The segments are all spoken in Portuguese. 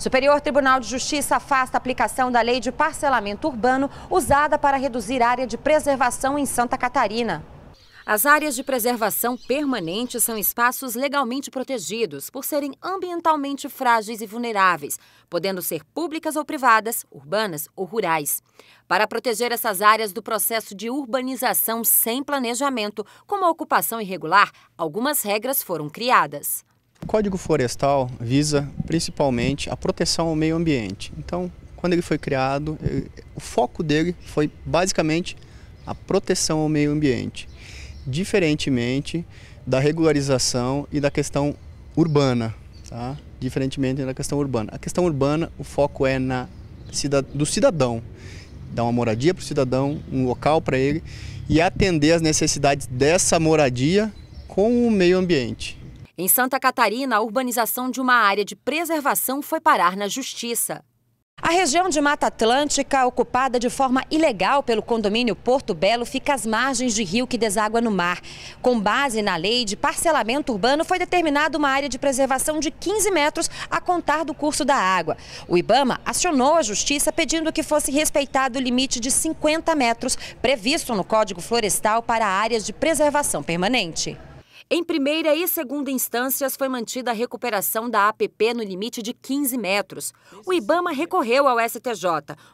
Superior Tribunal de Justiça afasta a aplicação da lei de parcelamento urbano usada para reduzir área de preservação em Santa Catarina. As áreas de preservação permanente são espaços legalmente protegidos por serem ambientalmente frágeis e vulneráveis, podendo ser públicas ou privadas, urbanas ou rurais. Para proteger essas áreas do processo de urbanização sem planejamento, como a ocupação irregular, algumas regras foram criadas. Código Florestal visa principalmente a proteção ao meio ambiente. Então, quando ele foi criado, eh, o foco dele foi basicamente a proteção ao meio ambiente, diferentemente da regularização e da questão urbana, tá? Diferentemente da questão urbana. A questão urbana, o foco é na do cidadão, dar uma moradia para o cidadão, um local para ele e atender as necessidades dessa moradia com o meio ambiente. Em Santa Catarina, a urbanização de uma área de preservação foi parar na justiça. A região de Mata Atlântica, ocupada de forma ilegal pelo condomínio Porto Belo, fica às margens de rio que deságua no mar. Com base na lei de parcelamento urbano, foi determinada uma área de preservação de 15 metros a contar do curso da água. O Ibama acionou a justiça pedindo que fosse respeitado o limite de 50 metros previsto no Código Florestal para áreas de preservação permanente. Em primeira e segunda instâncias, foi mantida a recuperação da APP no limite de 15 metros. O Ibama recorreu ao STJ,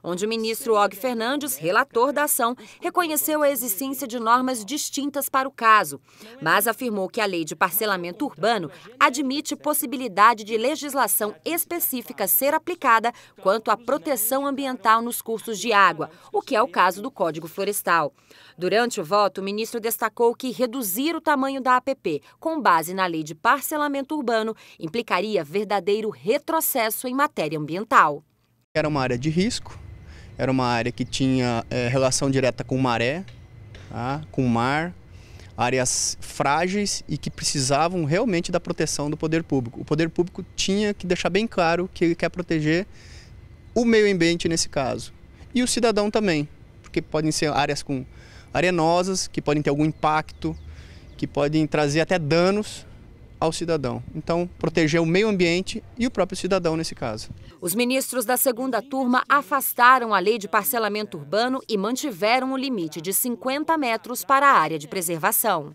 onde o ministro Og Fernandes, relator da ação, reconheceu a existência de normas distintas para o caso, mas afirmou que a lei de parcelamento urbano admite possibilidade de legislação específica ser aplicada quanto à proteção ambiental nos cursos de água, o que é o caso do Código Florestal. Durante o voto, o ministro destacou que reduzir o tamanho da APP com base na lei de parcelamento urbano implicaria verdadeiro retrocesso em matéria ambiental. Era uma área de risco, era uma área que tinha é, relação direta com maré, tá? com mar, áreas frágeis e que precisavam realmente da proteção do poder público. O poder público tinha que deixar bem claro que ele quer proteger o meio ambiente nesse caso e o cidadão também, porque podem ser áreas com arenosas que podem ter algum impacto que podem trazer até danos ao cidadão. Então, proteger o meio ambiente e o próprio cidadão nesse caso. Os ministros da segunda turma afastaram a lei de parcelamento urbano e mantiveram o limite de 50 metros para a área de preservação.